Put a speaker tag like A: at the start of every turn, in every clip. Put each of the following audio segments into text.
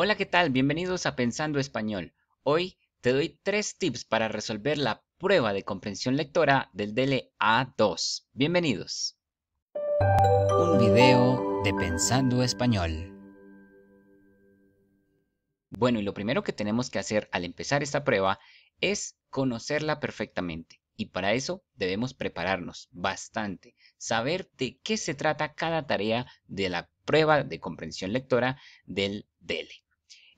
A: Hola, ¿qué tal? Bienvenidos a Pensando Español. Hoy te doy tres tips para resolver la prueba de comprensión lectora del DLA A2. Bienvenidos. Un video de Pensando Español. Bueno, y lo primero que tenemos que hacer al empezar esta prueba es conocerla perfectamente. Y para eso debemos prepararnos bastante, saber de qué se trata cada tarea de la prueba de comprensión lectora del DELE.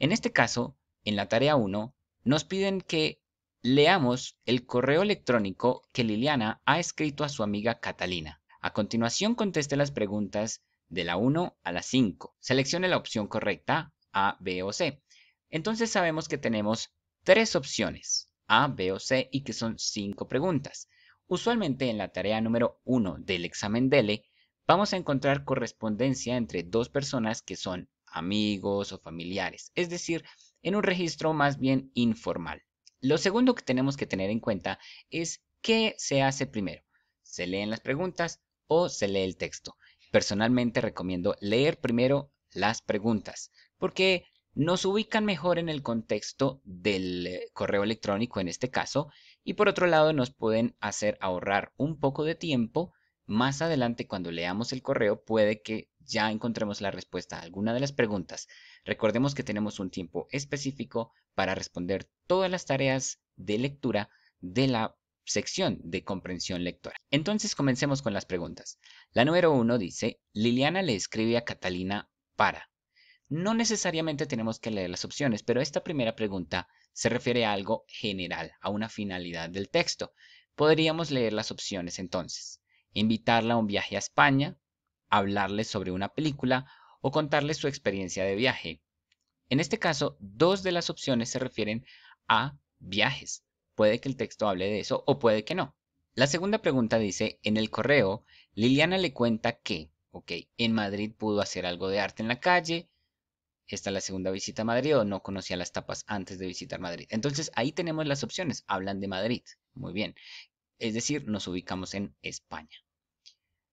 A: En este caso, en la tarea 1, nos piden que leamos el correo electrónico que Liliana ha escrito a su amiga Catalina. A continuación conteste las preguntas de la 1 a la 5. Seleccione la opción correcta, A, B o C. Entonces sabemos que tenemos tres opciones, A, B o C, y que son cinco preguntas. Usualmente en la tarea número 1 del examen DELE, vamos a encontrar correspondencia entre dos personas que son amigos o familiares, es decir, en un registro más bien informal. Lo segundo que tenemos que tener en cuenta es qué se hace primero. ¿Se leen las preguntas o se lee el texto? Personalmente recomiendo leer primero las preguntas, porque nos ubican mejor en el contexto del eh, correo electrónico en este caso, y por otro lado nos pueden hacer ahorrar un poco de tiempo. Más adelante cuando leamos el correo puede que ya encontremos la respuesta a alguna de las preguntas, recordemos que tenemos un tiempo específico para responder todas las tareas de lectura de la sección de comprensión lectora. Entonces comencemos con las preguntas. La número uno dice, Liliana le escribe a Catalina para. No necesariamente tenemos que leer las opciones, pero esta primera pregunta se refiere a algo general, a una finalidad del texto. Podríamos leer las opciones entonces. Invitarla a un viaje a España, hablarles sobre una película o contarles su experiencia de viaje. En este caso, dos de las opciones se refieren a viajes. Puede que el texto hable de eso o puede que no. La segunda pregunta dice, en el correo, Liliana le cuenta que, ok, en Madrid pudo hacer algo de arte en la calle, esta es la segunda visita a Madrid o no conocía las tapas antes de visitar Madrid. Entonces ahí tenemos las opciones, hablan de Madrid, muy bien. Es decir, nos ubicamos en España.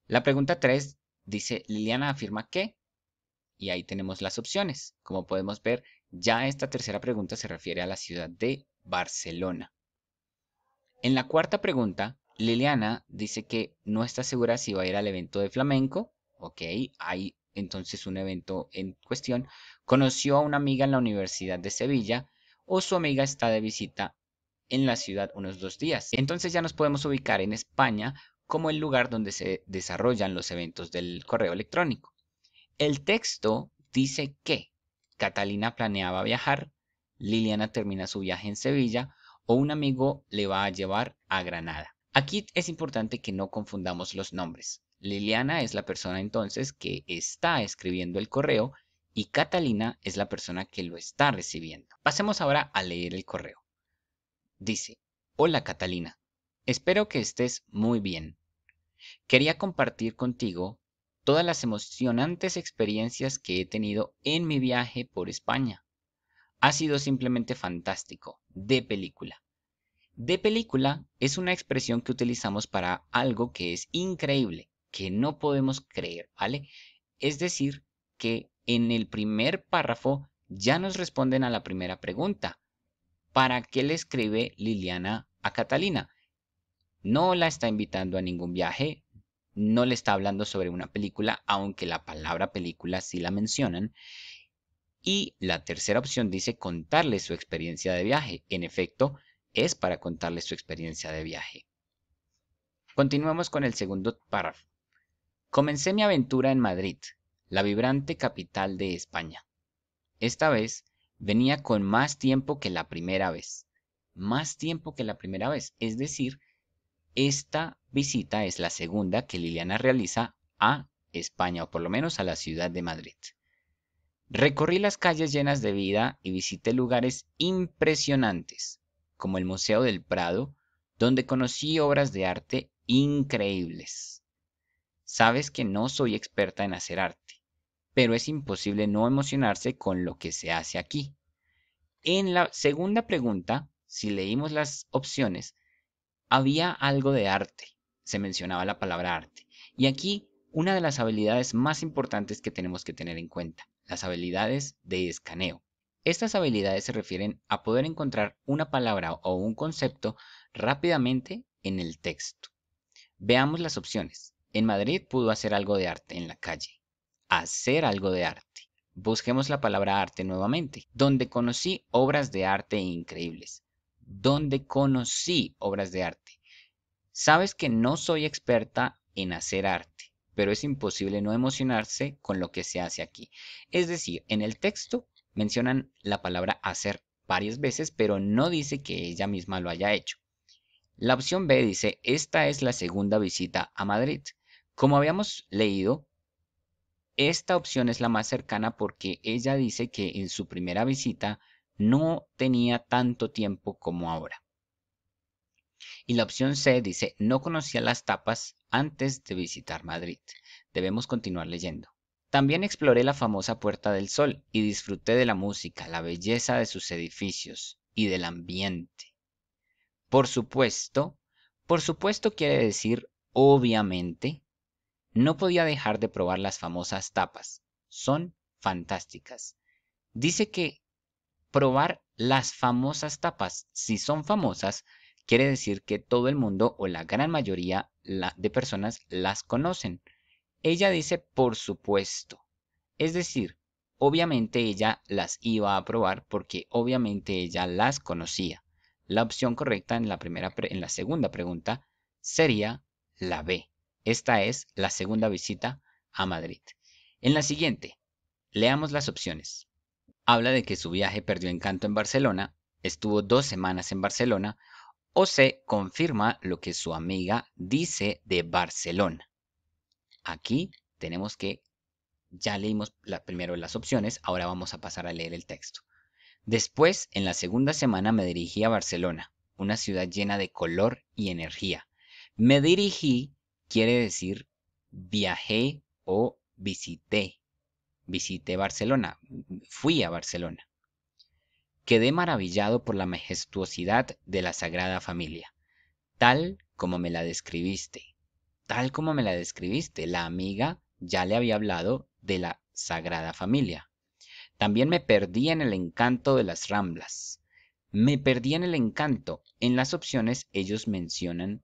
A: La pregunta 3 Dice Liliana afirma que, y ahí tenemos las opciones. Como podemos ver, ya esta tercera pregunta se refiere a la ciudad de Barcelona. En la cuarta pregunta, Liliana dice que no está segura si va a ir al evento de flamenco. Ok, hay entonces un evento en cuestión. Conoció a una amiga en la Universidad de Sevilla o su amiga está de visita en la ciudad unos dos días. Entonces ya nos podemos ubicar en España como el lugar donde se desarrollan los eventos del correo electrónico. El texto dice que Catalina planeaba viajar, Liliana termina su viaje en Sevilla o un amigo le va a llevar a Granada. Aquí es importante que no confundamos los nombres. Liliana es la persona entonces que está escribiendo el correo y Catalina es la persona que lo está recibiendo. Pasemos ahora a leer el correo. Dice, hola Catalina, espero que estés muy bien quería compartir contigo todas las emocionantes experiencias que he tenido en mi viaje por España. Ha sido simplemente fantástico, de película. De película es una expresión que utilizamos para algo que es increíble, que no podemos creer, ¿vale? Es decir, que en el primer párrafo ya nos responden a la primera pregunta. ¿Para qué le escribe Liliana a Catalina? No la está invitando a ningún viaje, no le está hablando sobre una película, aunque la palabra película sí la mencionan. Y la tercera opción dice contarle su experiencia de viaje. En efecto, es para contarle su experiencia de viaje. Continuamos con el segundo párrafo. Comencé mi aventura en Madrid, la vibrante capital de España. Esta vez venía con más tiempo que la primera vez. Más tiempo que la primera vez. Es decir, esta visita es la segunda que Liliana realiza a España, o por lo menos a la ciudad de Madrid. Recorrí las calles llenas de vida y visité lugares impresionantes, como el Museo del Prado, donde conocí obras de arte increíbles. Sabes que no soy experta en hacer arte, pero es imposible no emocionarse con lo que se hace aquí. En la segunda pregunta, si leímos las opciones, había algo de arte, se mencionaba la palabra arte. Y aquí una de las habilidades más importantes que tenemos que tener en cuenta, las habilidades de escaneo. Estas habilidades se refieren a poder encontrar una palabra o un concepto rápidamente en el texto. Veamos las opciones. En Madrid pudo hacer algo de arte en la calle. Hacer algo de arte. Busquemos la palabra arte nuevamente, donde conocí obras de arte increíbles donde conocí obras de arte. Sabes que no soy experta en hacer arte, pero es imposible no emocionarse con lo que se hace aquí. Es decir, en el texto mencionan la palabra hacer varias veces, pero no dice que ella misma lo haya hecho. La opción B dice, esta es la segunda visita a Madrid. Como habíamos leído, esta opción es la más cercana porque ella dice que en su primera visita no tenía tanto tiempo como ahora. Y la opción C dice, no conocía las tapas antes de visitar Madrid. Debemos continuar leyendo. También exploré la famosa Puerta del Sol y disfruté de la música, la belleza de sus edificios y del ambiente. Por supuesto, por supuesto quiere decir obviamente, no podía dejar de probar las famosas tapas. Son fantásticas. Dice que probar las famosas tapas. Si son famosas, quiere decir que todo el mundo o la gran mayoría de personas las conocen. Ella dice, por supuesto. Es decir, obviamente ella las iba a probar porque obviamente ella las conocía. La opción correcta en la, primera en la segunda pregunta sería la B. Esta es la segunda visita a Madrid. En la siguiente, leamos las opciones habla de que su viaje perdió encanto en Barcelona, estuvo dos semanas en Barcelona, o se confirma lo que su amiga dice de Barcelona. Aquí tenemos que, ya leímos primero las opciones, ahora vamos a pasar a leer el texto. Después, en la segunda semana me dirigí a Barcelona, una ciudad llena de color y energía. Me dirigí quiere decir viajé o visité visité Barcelona, fui a Barcelona. Quedé maravillado por la majestuosidad de la Sagrada Familia, tal como me la describiste, tal como me la describiste. La amiga ya le había hablado de la Sagrada Familia. También me perdí en el encanto de las Ramblas. Me perdí en el encanto. En las opciones ellos mencionan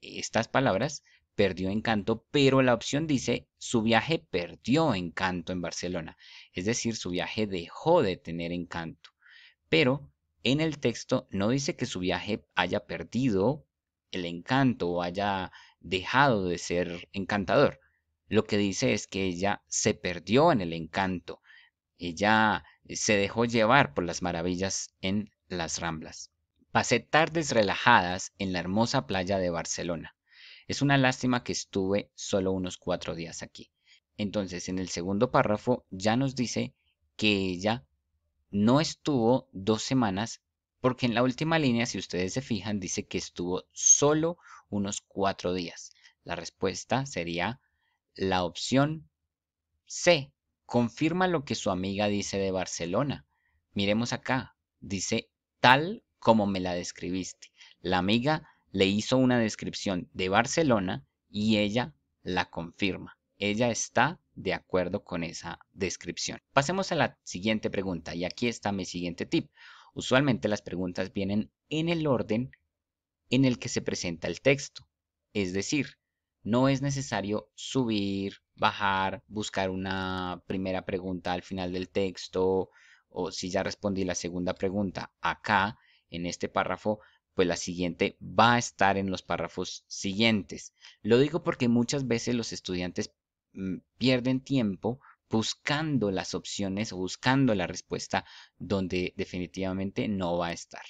A: estas palabras perdió encanto, pero la opción dice su viaje perdió encanto en Barcelona, es decir, su viaje dejó de tener encanto. Pero en el texto no dice que su viaje haya perdido el encanto o haya dejado de ser encantador. Lo que dice es que ella se perdió en el encanto, ella se dejó llevar por las maravillas en las Ramblas. Pasé tardes relajadas en la hermosa playa de Barcelona. Es una lástima que estuve solo unos cuatro días aquí. Entonces, en el segundo párrafo ya nos dice que ella no estuvo dos semanas, porque en la última línea, si ustedes se fijan, dice que estuvo solo unos cuatro días. La respuesta sería la opción C. Confirma lo que su amiga dice de Barcelona. Miremos acá. Dice tal como me la describiste. La amiga le hizo una descripción de Barcelona y ella la confirma. Ella está de acuerdo con esa descripción. Pasemos a la siguiente pregunta y aquí está mi siguiente tip. Usualmente las preguntas vienen en el orden en el que se presenta el texto. Es decir, no es necesario subir, bajar, buscar una primera pregunta al final del texto o si ya respondí la segunda pregunta acá en este párrafo, pues la siguiente va a estar en los párrafos siguientes. Lo digo porque muchas veces los estudiantes mm, pierden tiempo buscando las opciones o buscando la respuesta donde definitivamente no va a estar.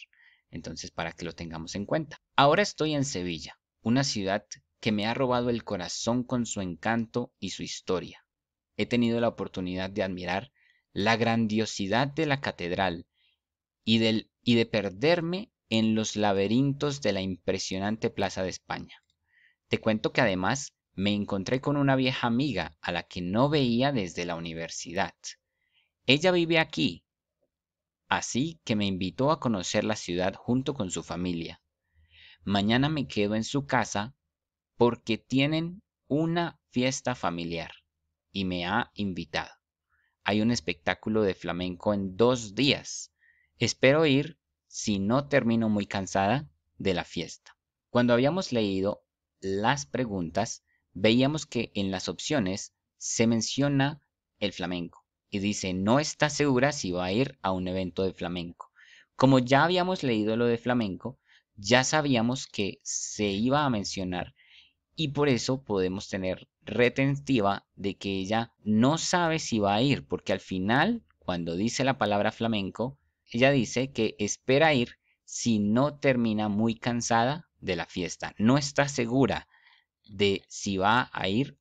A: Entonces, para que lo tengamos en cuenta. Ahora estoy en Sevilla, una ciudad que me ha robado el corazón con su encanto y su historia. He tenido la oportunidad de admirar la grandiosidad de la catedral y, del, y de perderme en los laberintos de la impresionante Plaza de España. Te cuento que además me encontré con una vieja amiga a la que no veía desde la universidad. Ella vive aquí, así que me invitó a conocer la ciudad junto con su familia. Mañana me quedo en su casa porque tienen una fiesta familiar y me ha invitado. Hay un espectáculo de flamenco en dos días. Espero ir si no termino muy cansada de la fiesta. Cuando habíamos leído las preguntas, veíamos que en las opciones se menciona el flamenco y dice no está segura si va a ir a un evento de flamenco. Como ya habíamos leído lo de flamenco, ya sabíamos que se iba a mencionar y por eso podemos tener retentiva de que ella no sabe si va a ir, porque al final, cuando dice la palabra flamenco, ella dice que espera ir si no termina muy cansada de la fiesta. No está segura de si va a ir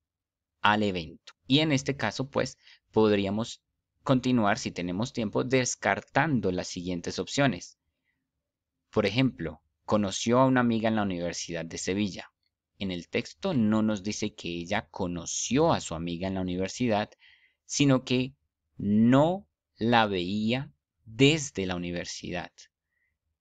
A: al evento. Y en este caso, pues, podríamos continuar, si tenemos tiempo, descartando las siguientes opciones. Por ejemplo, conoció a una amiga en la Universidad de Sevilla. En el texto no nos dice que ella conoció a su amiga en la universidad, sino que no la veía desde la universidad.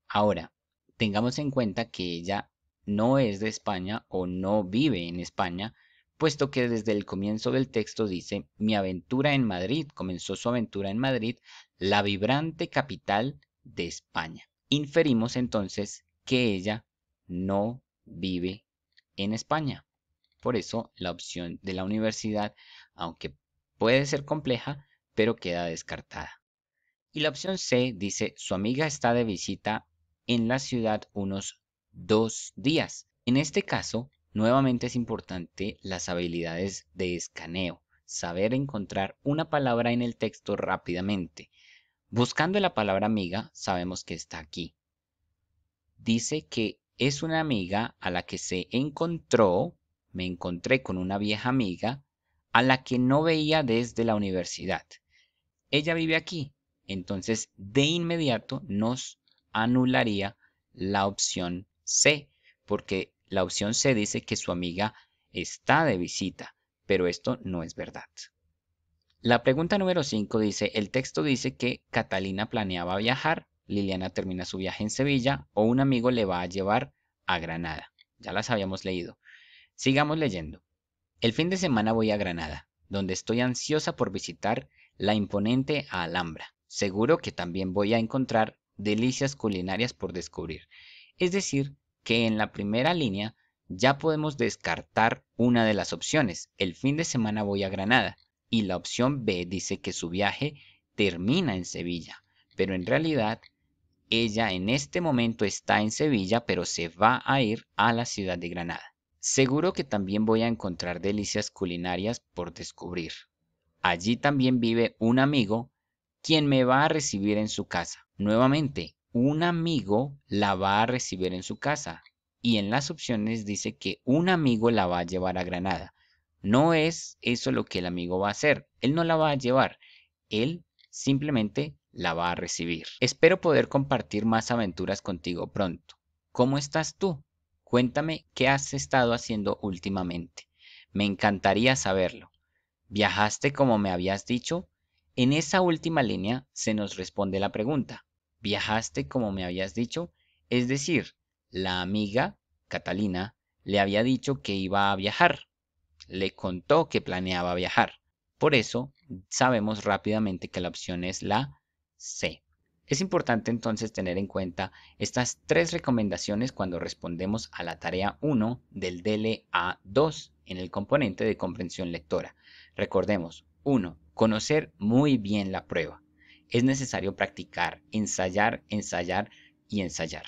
A: Ahora, tengamos en cuenta que ella no es de España o no vive en España, puesto que desde el comienzo del texto dice, mi aventura en Madrid, comenzó su aventura en Madrid, la vibrante capital de España. Inferimos entonces que ella no vive en España. Por eso la opción de la universidad, aunque puede ser compleja, pero queda descartada. Y la opción C dice, su amiga está de visita en la ciudad unos dos días. En este caso, nuevamente es importante las habilidades de escaneo, saber encontrar una palabra en el texto rápidamente. Buscando la palabra amiga, sabemos que está aquí. Dice que es una amiga a la que se encontró, me encontré con una vieja amiga, a la que no veía desde la universidad. Ella vive aquí, entonces, de inmediato nos anularía la opción C, porque la opción C dice que su amiga está de visita, pero esto no es verdad. La pregunta número 5 dice, el texto dice que Catalina planeaba viajar, Liliana termina su viaje en Sevilla o un amigo le va a llevar a Granada. Ya las habíamos leído. Sigamos leyendo. El fin de semana voy a Granada, donde estoy ansiosa por visitar la imponente Alhambra seguro que también voy a encontrar delicias culinarias por descubrir. Es decir, que en la primera línea ya podemos descartar una de las opciones. El fin de semana voy a Granada y la opción B dice que su viaje termina en Sevilla, pero en realidad ella en este momento está en Sevilla, pero se va a ir a la ciudad de Granada. Seguro que también voy a encontrar delicias culinarias por descubrir. Allí también vive un amigo ¿Quién me va a recibir en su casa. Nuevamente, un amigo la va a recibir en su casa. Y en las opciones dice que un amigo la va a llevar a Granada. No es eso lo que el amigo va a hacer. Él no la va a llevar. Él simplemente la va a recibir. Espero poder compartir más aventuras contigo pronto. ¿Cómo estás tú? Cuéntame qué has estado haciendo últimamente. Me encantaría saberlo. ¿Viajaste como me habías dicho? En esa última línea se nos responde la pregunta, ¿viajaste como me habías dicho? Es decir, la amiga, Catalina, le había dicho que iba a viajar, le contó que planeaba viajar. Por eso, sabemos rápidamente que la opción es la C. Es importante entonces tener en cuenta estas tres recomendaciones cuando respondemos a la tarea 1 del DLA2 en el componente de comprensión lectora. Recordemos, 1. Conocer muy bien la prueba. Es necesario practicar, ensayar, ensayar y ensayar.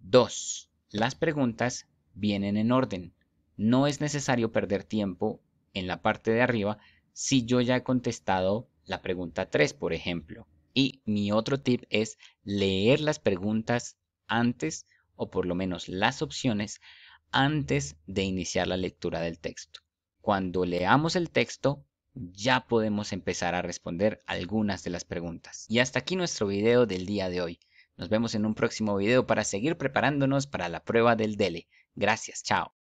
A: 2. Las preguntas vienen en orden. No es necesario perder tiempo en la parte de arriba si yo ya he contestado la pregunta 3, por ejemplo. Y mi otro tip es leer las preguntas antes o por lo menos las opciones antes de iniciar la lectura del texto. Cuando leamos el texto, ya podemos empezar a responder algunas de las preguntas. Y hasta aquí nuestro video del día de hoy. Nos vemos en un próximo video para seguir preparándonos para la prueba del DELE. Gracias, chao.